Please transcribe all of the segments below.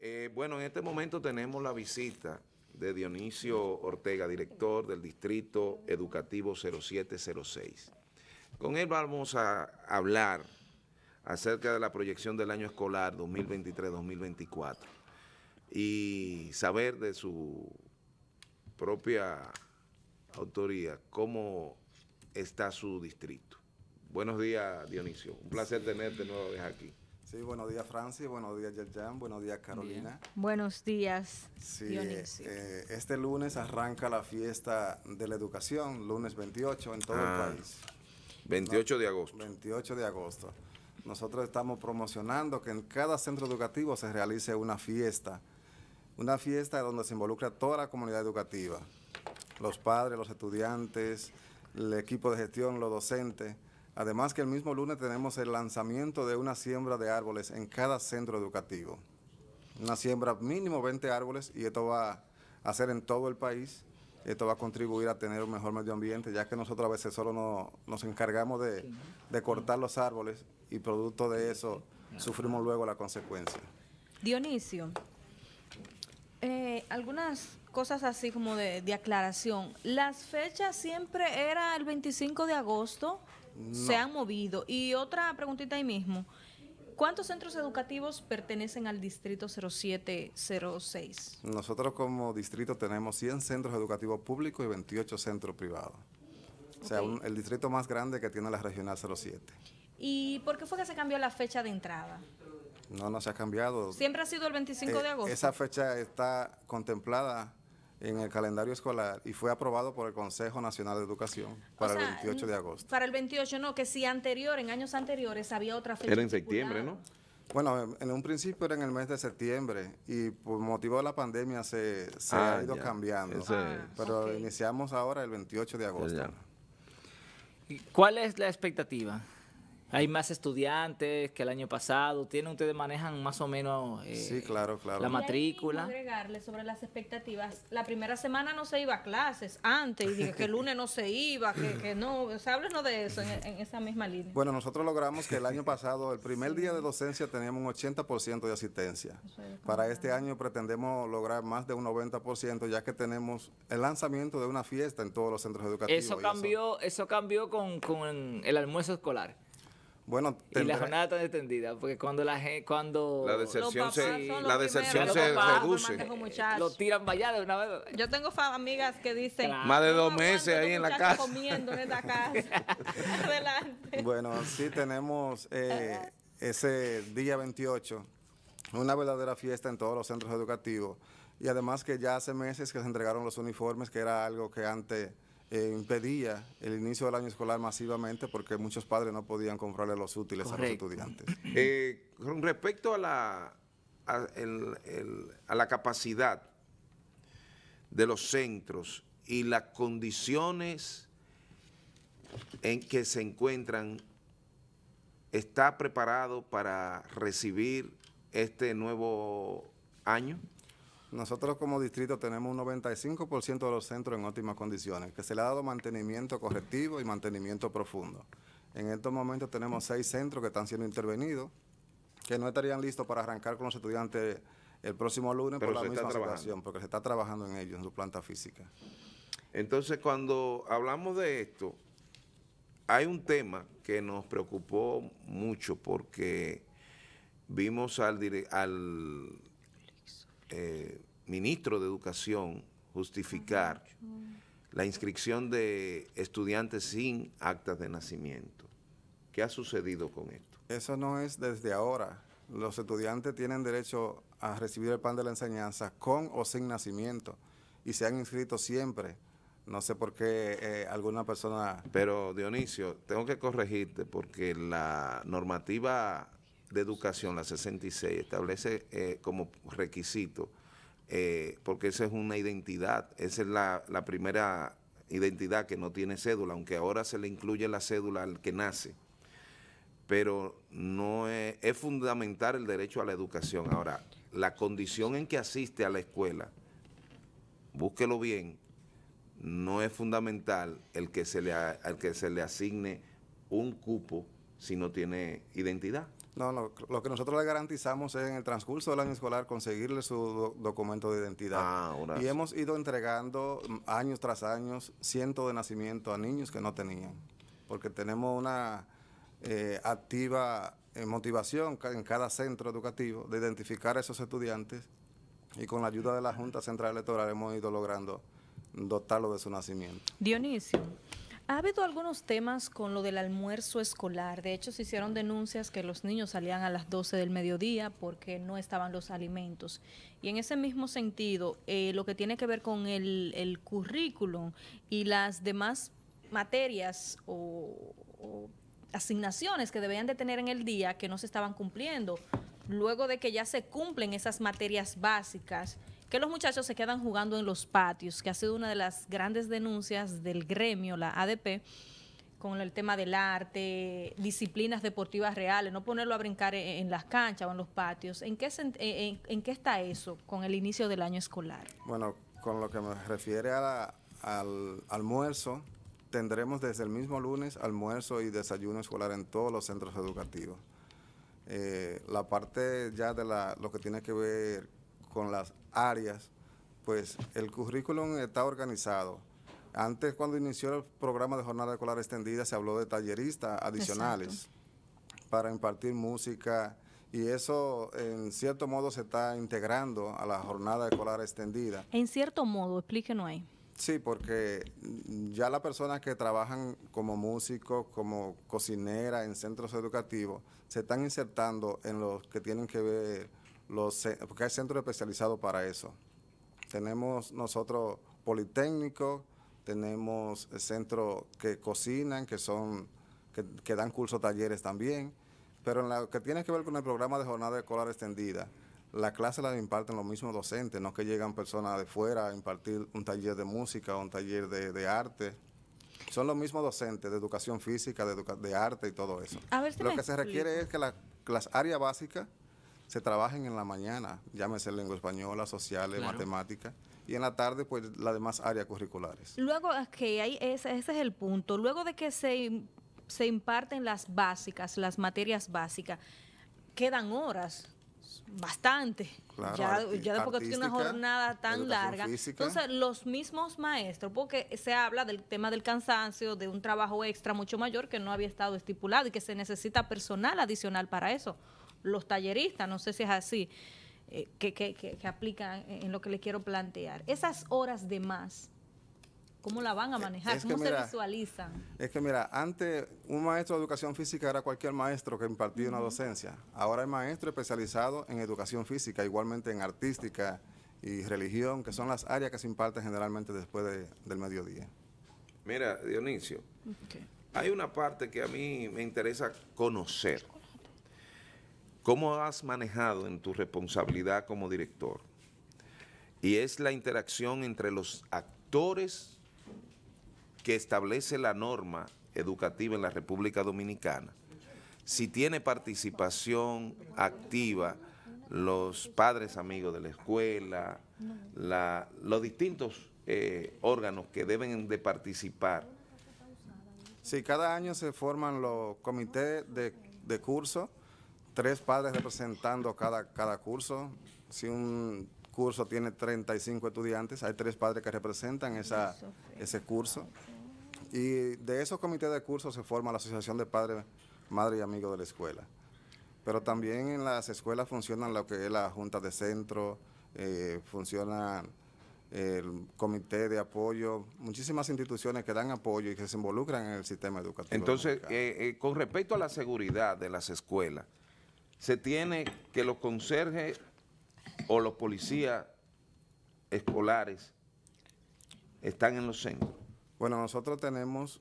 Eh, bueno, en este momento tenemos la visita de Dionisio Ortega, director del Distrito Educativo 0706. Con él vamos a hablar acerca de la proyección del año escolar 2023-2024 y saber de su propia autoría cómo está su distrito. Buenos días, Dionisio. Un placer tenerte nuevamente vez aquí. Sí, buenos días Franci, buenos días Yerjan, buenos días Carolina. Buenos días. Sí, eh, este lunes arranca la fiesta de la educación, lunes 28 en todo el ah, país. 28 de agosto. 28 de agosto. Nosotros estamos promocionando que en cada centro educativo se realice una fiesta, una fiesta donde se involucra toda la comunidad educativa, los padres, los estudiantes, el equipo de gestión, los docentes Además que el mismo lunes tenemos el lanzamiento de una siembra de árboles en cada centro educativo. Una siembra mínimo 20 árboles y esto va a ser en todo el país. Esto va a contribuir a tener un mejor medio ambiente, ya que nosotros a veces solo nos encargamos de, cortar los árboles y producto de eso sufrimos luego la consecuencia. Dionisio, eh, algunas cosas así como de, aclaración. Las fechas siempre era el 25 de agosto se han movido. Y otra preguntita ahí mismo. ¿Cuántos centros educativos pertenecen al distrito 0706? Nosotros como distrito tenemos 100 centros educativos públicos y 28 centros privados. O sea, el distrito más grande que tiene la regional 07. ¿Y por qué fue que se cambió la fecha de entrada? No, no se ha cambiado. Siempre ha sido el 25 eh, de agosto. Esa fecha está contemplada en el calendario escolar y fue aprobado por el Consejo Nacional de Educación para el 28 de agosto. Para el 28, no, que si anterior, en años anteriores había otra fecha. Era en septiembre, ¿no? Bueno, en un principio era en el mes de septiembre y por motivo de la pandemia se, ah, ha ido cambiando. Ah, Pero iniciamos ahora el 28 de agosto. y ¿Cuál es la expectativa? Hay más estudiantes que el año pasado. Tienen ustedes manejan más o menos eh, sí, claro, claro. la matrícula. agregarle sobre las expectativas. La primera semana no se iba a clases antes y que el lunes no se iba, que, no. O sea, háblenos de eso en, esa misma línea. Bueno, nosotros logramos que el año pasado, el primer día de docencia, teníamos un 80% de asistencia. Para este año pretendemos lograr más de un 90%, ya que tenemos el lanzamiento de una fiesta en todos los centros educativos. Eso cambió, eso. cambió con el almuerzo escolar. Bueno, y la jornada tan extendida, porque cuando la gente, cuando la deserción se, la se reduce, lo tiran para allá de una vez. Yo tengo amigas que dicen más de dos meses ahí en la casa comiendo en esta casa. Adelante. Bueno, sí tenemos eh, ese día 28, una verdadera fiesta en todos los centros educativos y además que ya hace meses que se entregaron los uniformes, que era algo que antes eh, impedía el inicio del año escolar masivamente porque muchos padres no podían comprarle los útiles a los estudiantes. Eh, con respecto a la, a la capacidad de los centros y las condiciones en que se encuentran, ¿está preparado para recibir este nuevo año? Nosotros como distrito tenemos un 95% de los centros en óptimas condiciones, que se le ha dado mantenimiento correctivo y mantenimiento profundo. En estos momentos tenemos seis centros que están siendo intervenidos, que no estarían listos para arrancar con los estudiantes el próximo lunes por la misma situación, porque se está trabajando en ellos, en su planta física. Entonces, cuando hablamos de esto, hay un tema que nos preocupó mucho porque vimos al, al eh, ministro de Educación justificar la inscripción de estudiantes sin actas de nacimiento. ¿Qué ha sucedido con esto? Eso no es desde ahora. Los estudiantes tienen derecho a recibir el pan de la enseñanza con o sin nacimiento y se han inscrito siempre. No sé por qué eh, alguna persona... Pero Dionisio, tengo que corregirte porque la normativa de Educación, la 66, establece eh, como requisito, eh, porque esa es una identidad, esa es la, primera identidad que no tiene cédula, aunque ahora se le incluye la cédula al que nace, pero no es, fundamental el derecho a la educación. Ahora, la condición en que asiste a la escuela, búsquelo bien, no es fundamental el que se le, el que se le asigne un cupo si no tiene identidad. No, lo que nosotros le garantizamos es en el transcurso del año escolar conseguirle su documento de identidad. Ah, y hemos ido entregando años tras años cientos de nacimientos a niños que no tenían, porque tenemos una eh, activa eh, motivación en cada centro educativo de identificar a esos estudiantes y con la ayuda de la Junta Central Electoral hemos ido logrando dotarlo de su nacimiento. Dionisio, ha habido algunos temas con lo del almuerzo escolar. De hecho, se hicieron denuncias que los niños salían a las 12 del mediodía porque no estaban los alimentos. Y en ese mismo sentido, eh, lo que tiene que ver con el, el currículum y las demás materias o, o asignaciones que debían de tener en el día que no se estaban cumpliendo, luego de que ya se cumplen esas materias básicas que los muchachos se quedan jugando en los patios, que ha sido una de las grandes denuncias del gremio, la ADP, con el tema del arte, disciplinas deportivas reales, no ponerlo a brincar e, en, las canchas o en los patios. ¿En qué, en, qué está eso con el inicio del año escolar? Bueno, con lo que me refiere a al almuerzo, tendremos desde el mismo lunes almuerzo y desayuno escolar en todos los centros educativos. Eh, la parte ya de la, lo que tiene que ver con las áreas, pues el currículum está organizado. Antes, cuando inició el programa de jornada escolar extendida, se habló de talleristas adicionales para impartir música y eso en cierto modo se está integrando a la jornada escolar extendida. En cierto modo, explíquenos ahí. Sí, porque ya las personas que trabajan como músicos, como cocinera, en centros educativos, se están insertando en los que tienen que ver porque hay centros especializados para eso. Tenemos nosotros Politécnico tenemos centros que cocinan, que son, que, dan cursos, talleres también, pero en lo que tiene que ver con el programa de jornada escolar extendida, la clase la imparten los mismos docentes, no que llegan personas de fuera a impartir un taller de música o un taller de, arte. Son los mismos docentes de educación física, de, arte y todo eso. Lo que se requiere es que la, las áreas básicas se trabajen en la mañana, llámese lengua española, sociales, matemáticas, y en la tarde pues las demás áreas curriculares. Luego, que ahí ese, es el punto, luego de que se, se imparten las básicas, las materias básicas, quedan horas bastante. ya, después de una jornada tan larga. Entonces, los mismos maestros, porque se habla del tema del cansancio, de un trabajo extra mucho mayor que no había estado estipulado y que se necesita personal adicional para eso los talleristas, no sé si es así, eh, que, que, aplican en lo que les quiero plantear. Esas horas de más, ¿cómo la van a eh, manejar? ¿Cómo se visualizan? Es que mira, antes un maestro de educación física era cualquier maestro que impartía una docencia. Ahora hay maestro especializado en educación física, igualmente en artística y religión, que son las áreas que se imparten generalmente después del mediodía. Mira, Dionisio, hay una parte que a mí me interesa conocer. ¿Cómo has manejado en tu responsabilidad como director? Y es la interacción entre los actores que establece la norma educativa en la República Dominicana. Si tiene participación activa los padres amigos de la escuela, los distintos eh, órganos que deben de participar. Sí, cada año se forman los comités de curso tres padres representando cada, cada curso. Si un curso tiene 35 estudiantes, hay tres padres que representan esa, ese curso. Y de esos comités de curso se forma la Asociación de Padres, Madres y Amigos de la Escuela. Pero también en las escuelas funcionan lo que es la Junta de Centro, eh, funciona el Comité de Apoyo, muchísimas instituciones que dan apoyo y que se involucran en el sistema educativo. Entonces, eh, eh, con respecto a la seguridad de las escuelas, se tiene que los conserjes o los policías escolares están en los centros? Bueno, nosotros tenemos,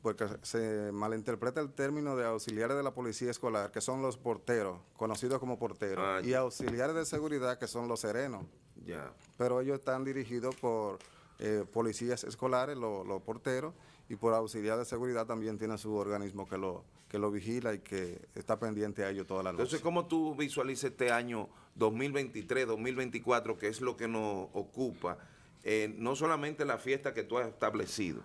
porque pues, se malinterpreta el término de auxiliares de la policía escolar, que son los porteros, conocidos como porteros, ah, y auxiliares de seguridad, que son los serenos. Ya. Pero ellos están dirigidos por eh, policías escolares, los porteros, y por auxiliar de seguridad también tiene su organismo que lo, que lo vigila y que está pendiente a ello toda la noche. Entonces, ¿cómo tú visualizas este año 2023, 2024, que es lo que nos ocupa? Eh, no solamente la fiesta que tú has establecido,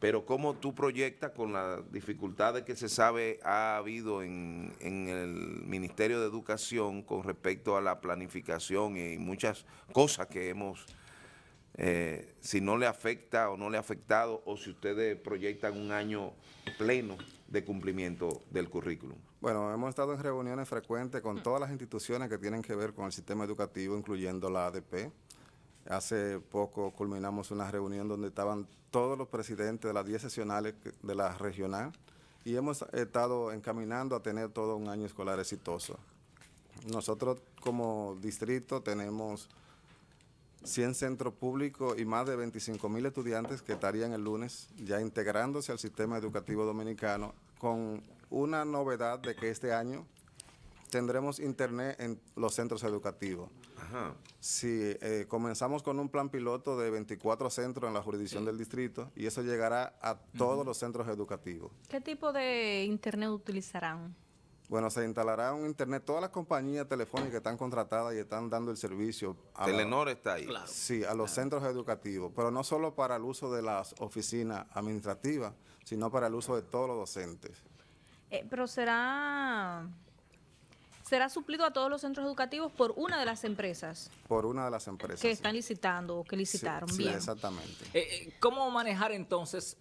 pero cómo tú proyectas con las dificultades que se sabe ha habido en, en, el Ministerio de Educación con respecto a la planificación y muchas cosas que hemos eh, si no le afecta o no le ha afectado o si ustedes proyectan un año pleno de cumplimiento del currículum. Bueno, hemos estado en reuniones frecuentes con todas las instituciones que tienen que ver con el sistema educativo, incluyendo la ADP. Hace poco culminamos una reunión donde estaban todos los presidentes de las 10 sesionales de la regional y hemos estado encaminando a tener todo un año escolar exitoso. Nosotros como distrito tenemos 100 centros públicos y más de 25 mil estudiantes que estarían el lunes ya integrándose al sistema educativo dominicano con una novedad de que este año tendremos internet en los centros educativos. Si eh, comenzamos con un plan piloto de 24 centros en la jurisdicción del distrito y eso llegará a todos los centros educativos. ¿Qué tipo de internet utilizarán? Bueno, se instalará un internet. Todas las compañías telefónicas están contratadas y están dando el servicio. A Telenor está ahí. Sí, a los centros educativos, pero no solo para el uso de las oficinas administrativas, sino para el uso de todos los docentes. Eh, pero será será suplido a todos los centros educativos por una de las empresas. Por una de las empresas. Que están licitando o que licitaron. Sí, Bien. exactamente. Eh, eh, ¿Cómo manejar entonces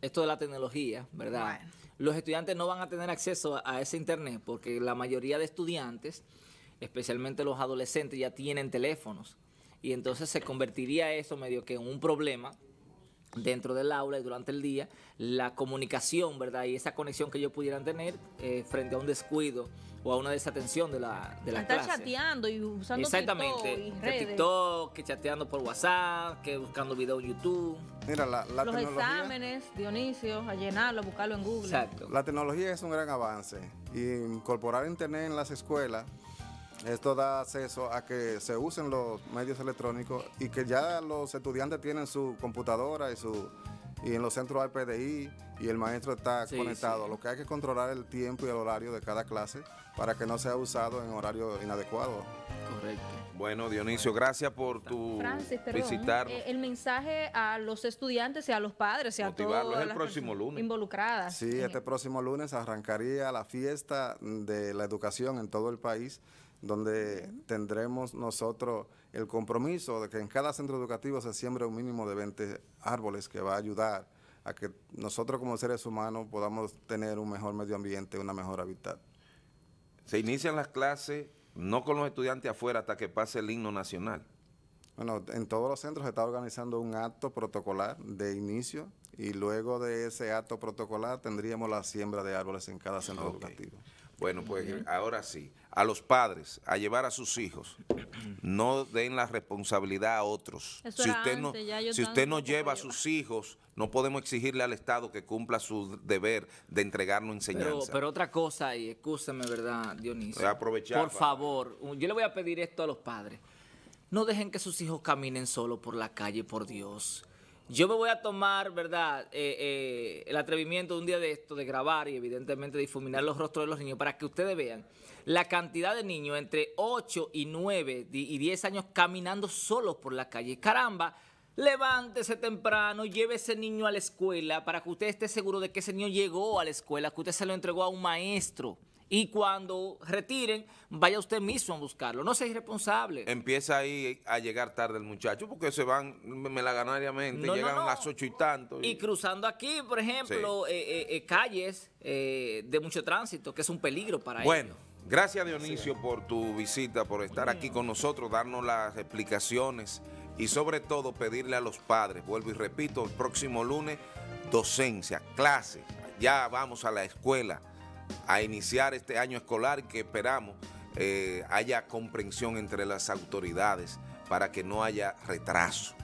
esto de la tecnología, verdad? los estudiantes no van a tener acceso a, ese Internet porque la mayoría de estudiantes, especialmente los adolescentes, ya tienen teléfonos. Y entonces se convertiría eso medio que en un problema dentro del aula y durante el día, la comunicación, ¿verdad? Y esa conexión que ellos pudieran tener eh, frente a un descuido o a una desatención de la, de la chateando y usando Exactamente, TikTok, y Que TikTok, que chateando por WhatsApp, que buscando videos en YouTube. Mira, la, Los exámenes, Dionisio, a llenarlo, a buscarlo en Google. Exacto. La tecnología es un gran avance y incorporar Internet en las escuelas esto da acceso a que se usen los medios electrónicos y que ya los estudiantes tienen su computadora y su y en los centros hay PDI y el maestro está conectado. Lo que hay que controlar el tiempo y el horario de cada clase para que no sea usado en horario inadecuado. Correcto. Bueno, Dionisio, gracias por tu visitar. Eh, el mensaje a los estudiantes y a los padres y a el próximo involucradas. Sí, este próximo lunes arrancaría la fiesta de la educación en todo el país donde tendremos nosotros el compromiso de que en cada centro educativo se siembre un mínimo de 20 árboles que va a ayudar a que nosotros como seres humanos podamos tener un mejor medio ambiente, una mejor hábitat. Se inician las clases no con los estudiantes afuera hasta que pase el himno nacional. Bueno, en todos los centros se está organizando un acto protocolar de inicio y luego de ese acto protocolar tendríamos la siembra de árboles en cada centro educativo. Bueno, pues ahora sí. A los padres, a llevar a sus hijos, no den la responsabilidad a otros. si usted, no, si usted no lleva a sus hijos, no podemos exigirle al Estado que cumpla su deber de entregarnos enseñanza. Pero, otra cosa, y escúchame, ¿verdad, Dionisio? Aprovechar, por favor, yo le voy a pedir esto a los padres. No dejen que sus hijos caminen solo por la calle, por Dios. Yo me voy a tomar, ¿verdad?, eh, eh, el atrevimiento de un día de esto, de grabar y evidentemente difuminar los rostros de los niños para que ustedes vean la cantidad de niños entre 8 y 9 y 10 años caminando solos por la calle. Caramba, levántese temprano, lleve ese niño a la escuela para que usted esté seguro de que ese niño llegó a la escuela, que usted se lo entregó a un maestro y cuando retiren, vaya usted mismo a buscarlo. No sea irresponsable. Empieza ahí a llegar tarde el muchacho porque se van melaganariamente, no, llegan a las ocho y tanto. Y... cruzando aquí, por ejemplo, eh, eh, eh, calles de mucho tránsito, que es un peligro para ellos. Bueno. Gracias Dionisio por tu visita, por estar aquí con nosotros, darnos las explicaciones y sobre todo pedirle a los padres, vuelvo y repito, el próximo lunes, docencia, clase, ya vamos a la escuela a iniciar este año escolar que esperamos eh, haya comprensión entre las autoridades para que no haya retraso.